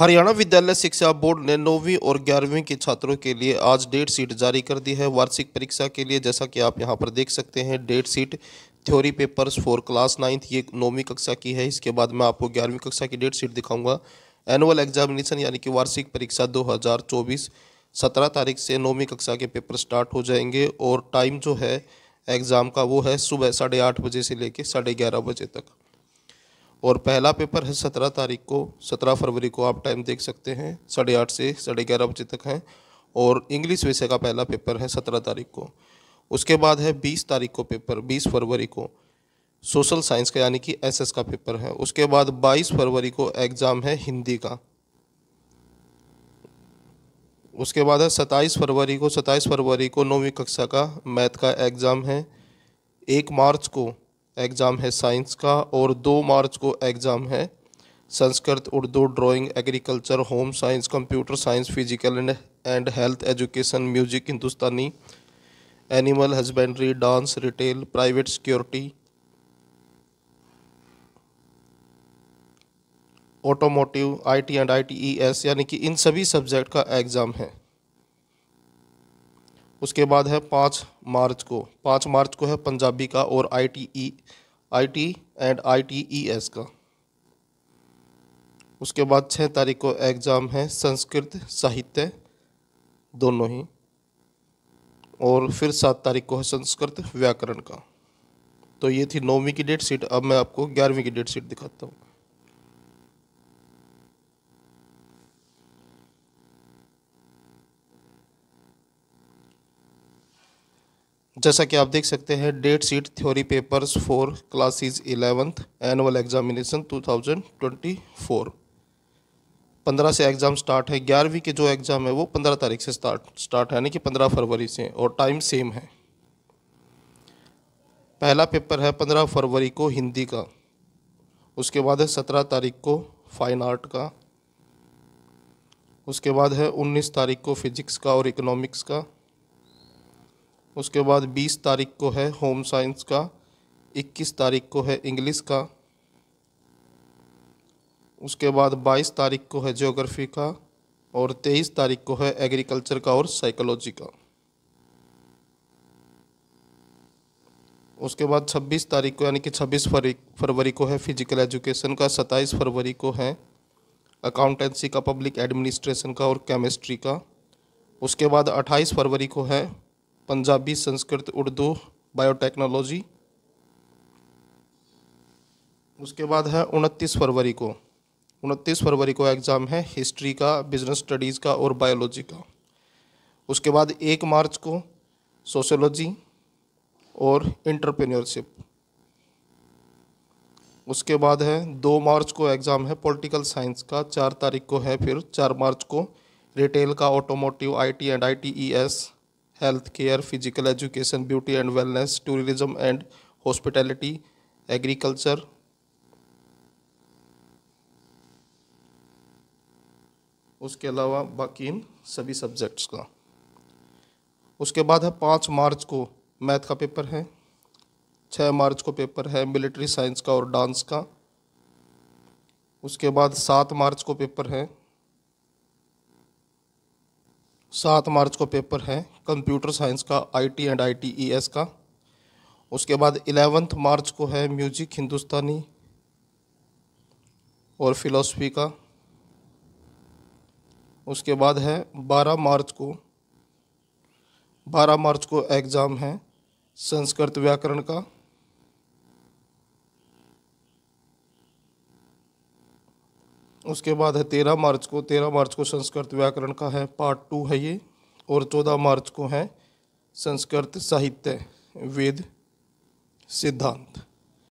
हरियाणा विद्यालय शिक्षा बोर्ड ने नौवीं और ग्यारहवीं के छात्रों के लिए आज डेट शीट जारी कर दी है वार्षिक परीक्षा के लिए जैसा कि आप यहां पर देख सकते हैं date sheet theory papers for class ninth ये नौवीं कक्षा की है इसके बाद मैं आपको ग्यारहवीं कक्षा की डेट शीट दिखाऊंगा एनुअल एग्जामिनेशन यानी कि वार्षिक परीक्षा दो हज़ार तारीख से नौवीं कक्षा के पेपर स्टार्ट हो जाएंगे और टाइम जो है एग्ज़ाम का वो है सुबह साढ़े आठ बजे से लेकर साढ़े ग्यारह बजे तक और पहला पेपर है सत्रह तारीख को सत्रह फरवरी को आप टाइम देख सकते हैं साढ़े आठ से साढ़े ग्यारह बजे तक हैं और इंग्लिश विषय का पहला पेपर है सत्रह तारीख को उसके बाद है बीस तारीख को पेपर बीस फरवरी को सोशल साइंस का यानी कि एसएस का पेपर है उसके बाद बाईस फरवरी को एग्ज़ाम है हिंदी का उसके बाद है सत्ताईस फरवरी को सत्ताईस फरवरी को नौवीं कक्षा का मैथ का एग्ज़ाम है एक मार्च को एग्ज़ाम है साइंस का और दो मार्च को एग्ज़ाम है Sanskrit Urdu drawing agriculture home science computer science physical and and health education music Hindustani animal husbandry dance retail private security automotive IT and ITES यानी कि इन सभी सब्जेक्ट का एग्ज़ाम है उसके बाद है पाँच मार्च को पाँच मार्च को है पंजाबी का और I T E I T and I T E S का उसके बाद छः तारीख को एग्ज़ाम है संस्कृत साहित्य दोनों ही और फिर सात तारीख को है संस्कृत व्याकरण का तो ये थी नौवीं की डेट शीट अब मैं आपको ग्यारहवीं की डेट शीट दिखाता हूँ जैसा कि आप देख सकते हैं date sheet theory papers for classes eleventh annual examination 2024 पंद्रह से एग्ज़ाम स्टार्ट है ग्यारहवीं के जो एग्ज़ाम है वो पंद्रह तारीख से स्टार्ट स्टार्ट यानी कि पंद्रह फरवरी से और टाइम सेम है पहला पेपर है पंद्रह फरवरी को हिंदी का उसके बाद है सत्रह तारीख को फाइन आर्ट का उसके बाद है उन्नीस तारीख को फिजिक्स का और इकोनॉमिक्स का उसके बाद 20 तारीख को है होम साइंस का 21 तारीख को है इंग्लिश का उसके बाद 22 तारीख को है ज्योग्राफी का और 23 तारीख को है एग्रीकल्चर का और साइकोलॉजी का उसके बाद 26 तारीख को यानी कि 26 फरवरी को है फिजिकल एजुकेशन का 27 फरवरी को है अकाउंटेंसी का पब्लिक एडमिनिस्ट्रेशन का और केमिस्ट्री का उसके बाद 28 फरवरी को है पंजाबी संस्कृत उर्दू बायोटेक्नोलॉजी उसके बाद है उनतीस फरवरी को उनतीस फरवरी को एग्ज़ाम है हिस्ट्री का बिजनेस स्टडीज़ का और बायोलॉजी का उसके बाद एक मार्च को सोशोलॉजी और इंटरप्रेन्योरशिप उसके बाद है दो मार्च को एग्ज़ाम है पॉलिटिकल साइंस का चार तारीख को है फिर चार मार्च को रिटेल का automotive IT and ITES health care physical education beauty and wellness tourism and hospitality agriculture उसके अलावा बाकी इन सभी सब्जेक्ट्स का उसके बाद है पाँच मार्च को मैथ का पेपर है छः मार्च को पेपर है मिलिट्री साइंस का और डांस का उसके बाद सात मार्च को पेपर है सात मार्च को पेपर है कंप्यूटर साइंस का आईटी एंड आईटीईएस का उसके बाद इलेवेंथ मार्च को है म्यूजिक हिंदुस्तानी और फिलोसफी का उसके बाद है बारह मार्च को बारह मार्च को एग्ज़ाम है संस्कृत व्याकरण का उसके बाद है तेरह मार्च को तेरह मार्च को संस्कृत व्याकरण का है पार्ट टू है ये और चौदह मार्च को है संस्कृत साहित्य वेद सिद्धांत